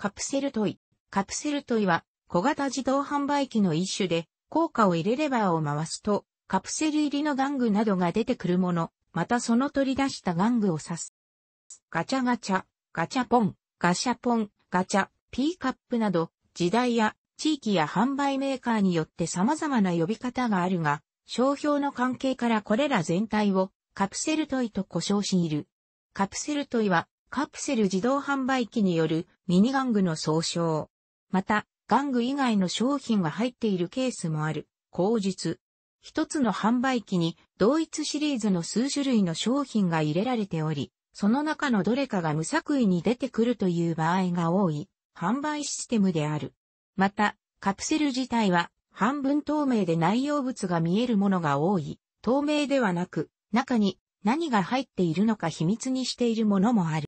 カプセルトイ。カプセルトイは小型自動販売機の一種で、効果を入れレバーを回すと、カプセル入りの玩具などが出てくるもの、またその取り出した玩具を指す。ガチャガチャ、ガチャポン、ガシャポン、ガチャ、ピーカップなど、時代や地域や販売メーカーによって様々な呼び方があるが、商標の関係からこれら全体をカプセルトイと呼称している。カプセルトイはカプセル自動販売機によるミニ玩具の総称。また、玩具以外の商品が入っているケースもある、口実。一つの販売機に同一シリーズの数種類の商品が入れられており、その中のどれかが無作為に出てくるという場合が多い販売システムである。また、カプセル自体は半分透明で内容物が見えるものが多い。透明ではなく、中に何が入っているのか秘密にしているものもある。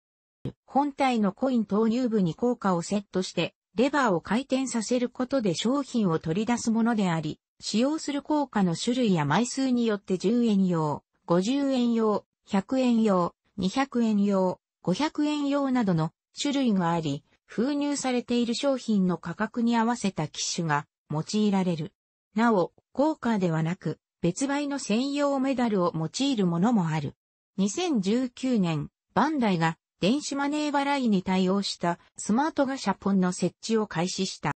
本体のコイン投入部に効果をセットして、レバーを回転させることで商品を取り出すものであり、使用する効果の種類や枚数によって10円用、50円用、100円用、200円用、500円用などの種類があり、封入されている商品の価格に合わせた機種が用いられる。なお、効果ではなく、別売の専用メダルを用いるものもある。2019年、バンダイが電子マネー払いに対応したスマートガシャポンの設置を開始した。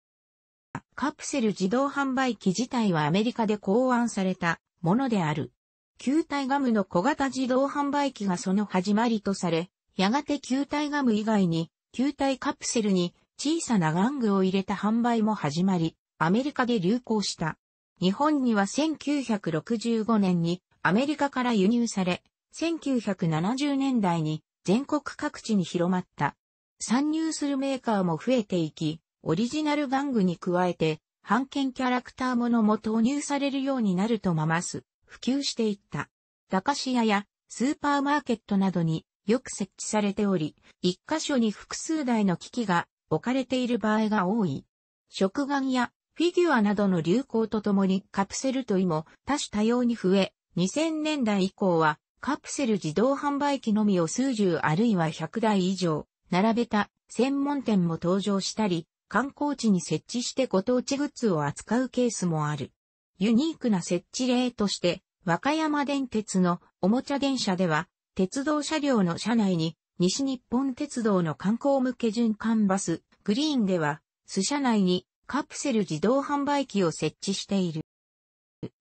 カプセル自動販売機自体はアメリカで考案されたものである。球体ガムの小型自動販売機がその始まりとされ、やがて球体ガム以外に球体カプセルに小さな玩具を入れた販売も始まり、アメリカで流行した。日本には1965年にアメリカから輸入され、1970年代に全国各地に広まった。参入するメーカーも増えていき、オリジナル玩具に加えて、版権キャラクターものも投入されるようになるとまます、普及していった。駄菓子屋やスーパーマーケットなどによく設置されており、一箇所に複数台の機器が置かれている場合が多い。食玩やフィギュアなどの流行とともにカプセルトイも多種多様に増え、2000年代以降はカプセル自動販売機のみを数十あるいは100台以上、並べた専門店も登場したり、観光地に設置してご当地グッズを扱うケースもある。ユニークな設置例として、和歌山電鉄のおもちゃ電車では、鉄道車両の車内に、西日本鉄道の観光向け循環バス、グリーンでは、巣車内にカプセル自動販売機を設置している。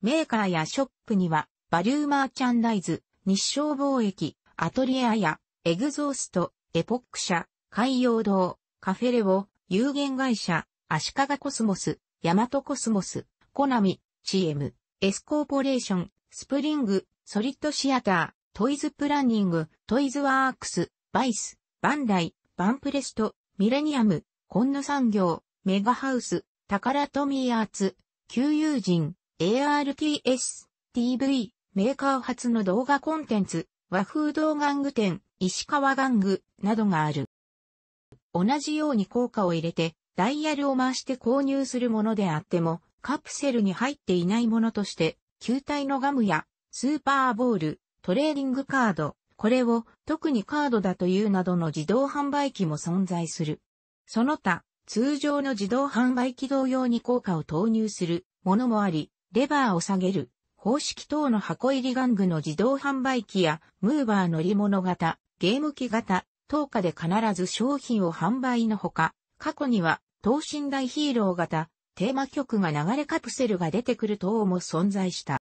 メーカーやショップには、バリューマーチャンダイズ、日照貿易、アトリエアや、エグゾースト、エポック社、海洋堂、カフェレオ、有限会社、アシカガコスモス、ヤマトコスモス、コナミ、チーム、エスコーポレーション、スプリング、ソリッドシアター、トイズプランニング、トイズワークス、バイス、バンダイ、バンプレスト、ミレニアム、コンヌ産業、メガハウス、タカラトミーアーツ、旧友人、ARTS、TV、メーカー初の動画コンテンツ、和風動玩具店、石川玩具などがある。同じように効果を入れて、ダイヤルを回して購入するものであっても、カプセルに入っていないものとして、球体のガムや、スーパーボール、トレーディングカード、これを特にカードだというなどの自動販売機も存在する。その他、通常の自動販売機同様に効果を投入するものもあり、レバーを下げる、方式等の箱入り玩具の自動販売機や、ムーバー乗り物型、ゲーム機型、等価で必ず商品を販売のほか、過去には、等身大ヒーロー型、テーマ曲が流れカプセルが出てくる等も存在した。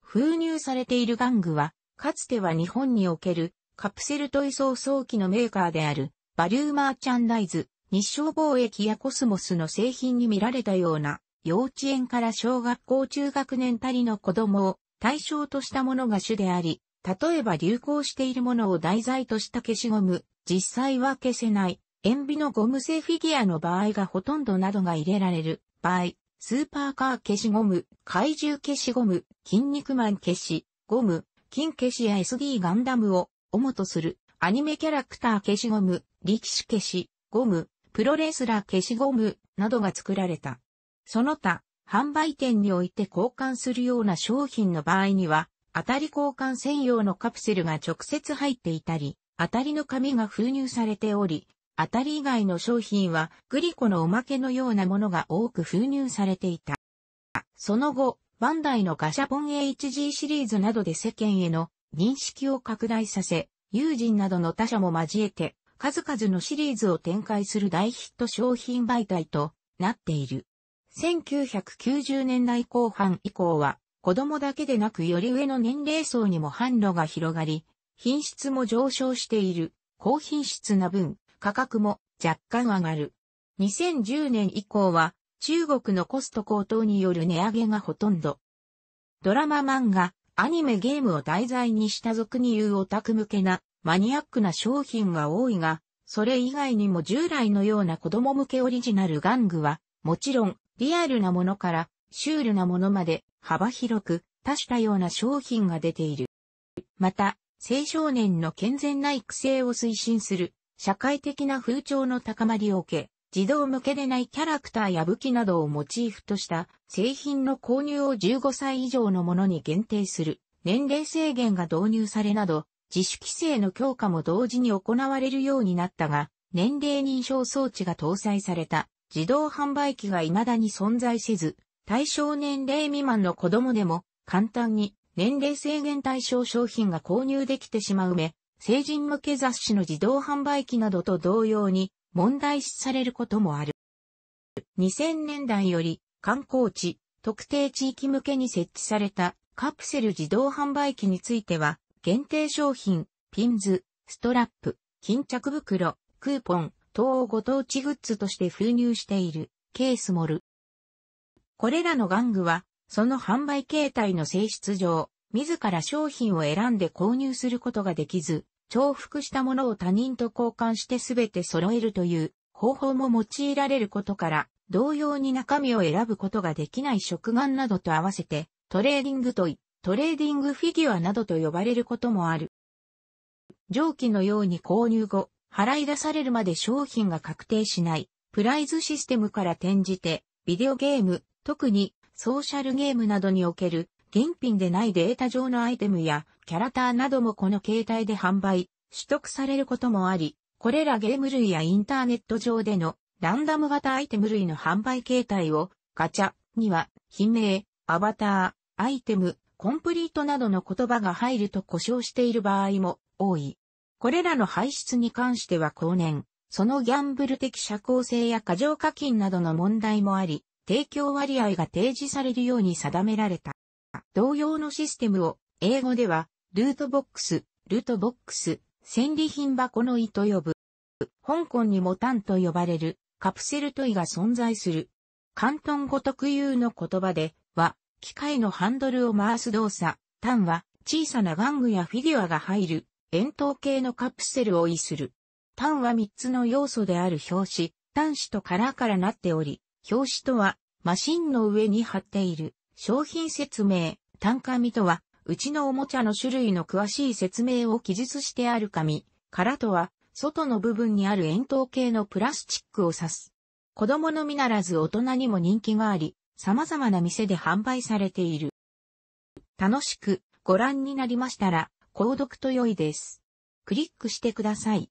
封入されている玩具は、かつては日本におけるカプセルトイ送送機のメーカーであるバリューマーチャンダイズ、日照貿易やコスモスの製品に見られたような幼稚園から小学校中学年たりの子供を対象としたものが主であり、例えば流行しているものを題材とした消しゴム、実際は消せない、塩ビのゴム製フィギュアの場合がほとんどなどが入れられる場合、スーパーカー消しゴム、怪獣消しゴム、筋肉マン消し、ゴム、金消しや SD ガンダムを主とする、アニメキャラクター消しゴム、力士消し、ゴム、プロレスラー消しゴムなどが作られた。その他、販売店において交換するような商品の場合には、当たり交換専用のカプセルが直接入っていたり、当たりの紙が封入されており、当たり以外の商品はグリコのおまけのようなものが多く封入されていた。その後、バンダイのガシャポン HG シリーズなどで世間への認識を拡大させ、友人などの他社も交えて、数々のシリーズを展開する大ヒット商品媒体となっている。1990年代後半以降は、子供だけでなくより上の年齢層にも販路が広がり、品質も上昇している。高品質な分、価格も若干上がる。2010年以降は、中国のコスト高騰による値上げがほとんど。ドラマ漫画、アニメゲームを題材にした俗に言うオタク向けなマニアックな商品が多いが、それ以外にも従来のような子供向けオリジナル玩具は、もちろんリアルなものからシュールなものまで幅広く多種多様な商品が出ている。また、青少年の健全な育成を推進する社会的な風潮の高まりを受け、児童向けでないキャラクターや武器などをモチーフとした製品の購入を15歳以上のものに限定する年齢制限が導入されなど、自主規制の強化も同時に行われるようになったが、年齢認証装置が搭載された自動販売機が未だに存在せず、対象年齢未満の子供でも簡単に年齢制限対象商品が購入できてしまうめ、成人向け雑誌の自動販売機などと同様に問題視されることもある。2000年代より観光地、特定地域向けに設置されたカプセル自動販売機については、限定商品、ピンズ、ストラップ、巾着袋、クーポン、島をご当地グッズとして封入しているケースモル。これらの玩具は、その販売形態の性質上、自ら商品を選んで購入することができず、重複したものを他人と交換してすべて揃えるという方法も用いられることから、同様に中身を選ぶことができない食玩などと合わせて、トレーディングトイ、トレーディングフィギュアなどと呼ばれることもある。上記のように購入後、払い出されるまで商品が確定しない、プライズシステムから転じて、ビデオゲーム、特にソーシャルゲームなどにおける、現品でないデータ上のアイテムやキャラターなどもこの携帯で販売、取得されることもあり、これらゲーム類やインターネット上でのランダム型アイテム類の販売形態をガチャには品名、アバター、アイテム、コンプリートなどの言葉が入ると故障している場合も多い。これらの排出に関しては後年、そのギャンブル的社交性や過剰課金などの問題もあり、提供割合が提示されるように定められた。同様のシステムを、英語では、ルートボックス、ルートボックス、戦利品箱の胃と呼ぶ。香港にもタンと呼ばれる、カプセルトイが存在する。関東語特有の言葉で、は、機械のハンドルを回す動作、タンは、小さな玩具やフィギュアが入る、円筒形のカプセルを意する。単は3つの要素である表紙、端子と殻からなっており、表紙とは、マシンの上に貼っている、商品説明、単紙とは、うちのおもちゃの種類の詳しい説明を記述してある紙、殻とは、外の部分にある円筒形のプラスチックを指す。子供のみならず大人にも人気があり、様々な店で販売されている。楽しくご覧になりましたら、購読と良いです。クリックしてください。